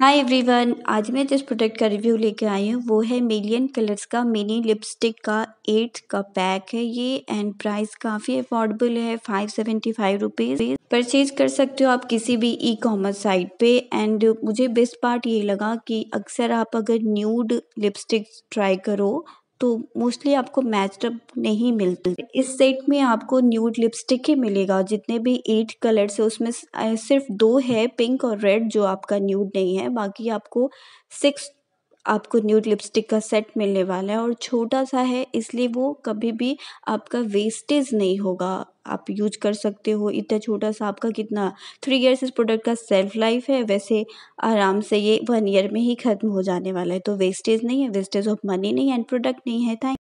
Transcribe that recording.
hi everyone आज मैं जिस प्रोडक्ट का रिव्यू लेके आई हूँ वो है मिलियन कलर्स का मिनी लिपस्टिक का एट का पैक है ये एंड प्राइस काफ़ी अफोर्डेबल है five seventy five rupees purchase कर सकते हो आप किसी भी ई कॉमर्स साइट पे एंड मुझे बेस्ट पार्ट ये लगा कि अक्सर आप अगर न्यूड लिपस्टिक ट्राई करो तो मोस्टली आपको मैचअप नहीं मिलते इस सेट में आपको न्यूड लिपस्टिक ही मिलेगा जितने भी एट कलर्स है उसमें सिर्फ दो है पिंक और रेड जो आपका न्यूड नहीं है बाकी आपको सिक्स आपको न्यूड लिपस्टिक का सेट मिलने वाला है और छोटा सा है इसलिए वो कभी भी आपका वेस्टेज नहीं होगा आप यूज कर सकते हो इतना छोटा सा आपका कितना थ्री इयर्स इस प्रोडक्ट का सेल्फ लाइफ है वैसे आराम से ये वन ईयर में ही ख़त्म हो जाने वाला है तो वेस्टेज नहीं है वेस्टेज ऑफ मनी नहीं है एंड प्रोडक्ट नहीं है थैंक